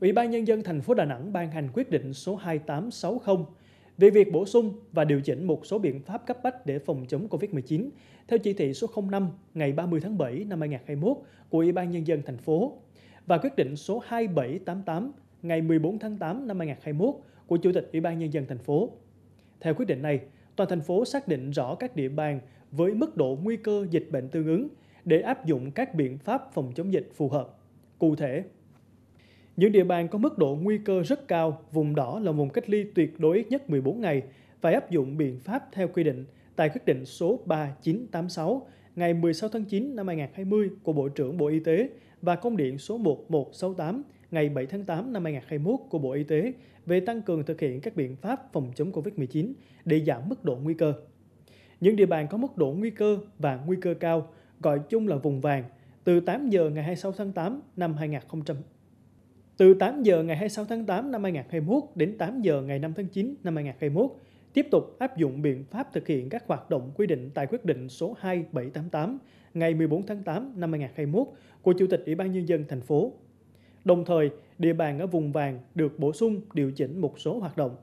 Ủy ban Nhân dân thành phố Đà Nẵng ban hành quyết định số 2860 về việc bổ sung và điều chỉnh một số biện pháp cấp bách để phòng chống COVID-19 theo chỉ thị số 05 ngày 30 tháng 7 năm 2021 của Ủy ban Nhân dân thành phố và quyết định số 2788 ngày 14 tháng 8 năm 2021 của Chủ tịch Ủy ban Nhân dân thành phố. Theo quyết định này, toàn thành phố xác định rõ các địa bàn với mức độ nguy cơ dịch bệnh tương ứng để áp dụng các biện pháp phòng chống dịch phù hợp. Cụ thể, những địa bàn có mức độ nguy cơ rất cao, vùng đỏ là vùng cách ly tuyệt đối ít nhất 14 ngày, phải áp dụng biện pháp theo quy định tại quyết định số 3986 ngày 16 tháng 9 năm 2020 của Bộ trưởng Bộ Y tế và công điện số 1168 ngày 7 tháng 8 năm 2021 của Bộ Y tế về tăng cường thực hiện các biện pháp phòng chống COVID-19 để giảm mức độ nguy cơ. Những địa bàn có mức độ nguy cơ và nguy cơ cao, gọi chung là vùng vàng, từ 8 giờ ngày 26 tháng 8 năm 2020 từ 8 giờ ngày 26 tháng 8 năm 2021 đến 8 giờ ngày 5 tháng 9 năm 2021, tiếp tục áp dụng biện pháp thực hiện các hoạt động quy định tại quyết định số 2788 ngày 14 tháng 8 năm 2021 của Chủ tịch Ủy ban Nhân dân thành phố. Đồng thời, địa bàn ở vùng vàng được bổ sung điều chỉnh một số hoạt động.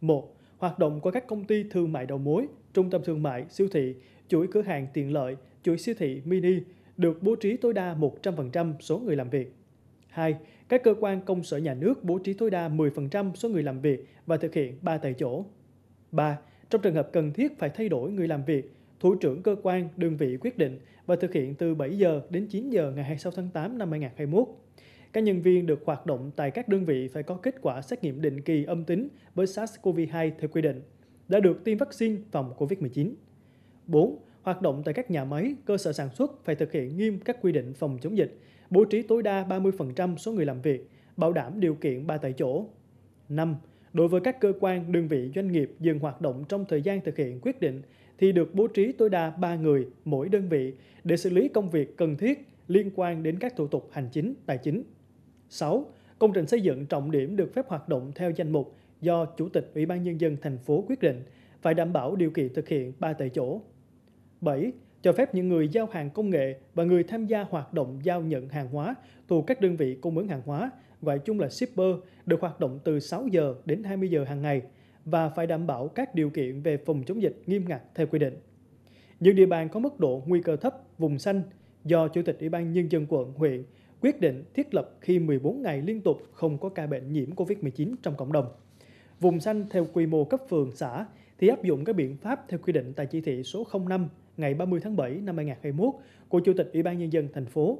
1. Hoạt động của các công ty thương mại đầu mối, trung tâm thương mại, siêu thị, chuỗi cửa hàng tiện lợi, chuỗi siêu thị mini được bố trí tối đa 100% số người làm việc. 2. Các cơ quan công sở nhà nước bố trí tối đa 10% số người làm việc và thực hiện 3 tại chỗ. 3. Trong trường hợp cần thiết phải thay đổi người làm việc, thủ trưởng cơ quan, đơn vị quyết định và thực hiện từ 7 giờ đến 9 giờ ngày 26 tháng 8 năm 2021. Các nhân viên được hoạt động tại các đơn vị phải có kết quả xét nghiệm định kỳ âm tính với SARS-CoV-2 theo quy định, đã được tiêm vaccine phòng COVID-19. 4 hoạt động tại các nhà máy, cơ sở sản xuất phải thực hiện nghiêm các quy định phòng chống dịch, bố trí tối đa 30% số người làm việc, bảo đảm điều kiện ba tại chỗ. 5. Đối với các cơ quan, đơn vị, doanh nghiệp dừng hoạt động trong thời gian thực hiện quyết định thì được bố trí tối đa 3 người mỗi đơn vị để xử lý công việc cần thiết liên quan đến các thủ tục hành chính, tài chính. 6. Công trình xây dựng trọng điểm được phép hoạt động theo danh mục do Chủ tịch Ủy ban Nhân dân thành phố quyết định, phải đảm bảo điều kiện thực hiện ba tại chỗ. 7. Cho phép những người giao hàng công nghệ và người tham gia hoạt động giao nhận hàng hóa thuộc các đơn vị cung ứng hàng hóa, gọi chung là shipper, được hoạt động từ 6 giờ đến 20 giờ hàng ngày và phải đảm bảo các điều kiện về phòng chống dịch nghiêm ngặt theo quy định. Những địa bàn có mức độ nguy cơ thấp, vùng xanh, do Chủ tịch Ủy ban Nhân dân quận, huyện quyết định thiết lập khi 14 ngày liên tục không có ca bệnh nhiễm COVID-19 trong cộng đồng. Vùng xanh theo quy mô cấp phường, xã thì áp dụng các biện pháp theo quy định tại chỉ thị số 05 ngày 30 tháng 7 năm 2021 của Chủ tịch Ủy ban Nhân dân thành phố.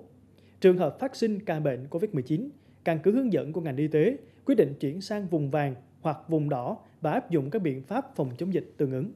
Trường hợp phát sinh ca bệnh COVID-19, căn cứ hướng dẫn của ngành y tế, quyết định chuyển sang vùng vàng hoặc vùng đỏ và áp dụng các biện pháp phòng chống dịch tương ứng.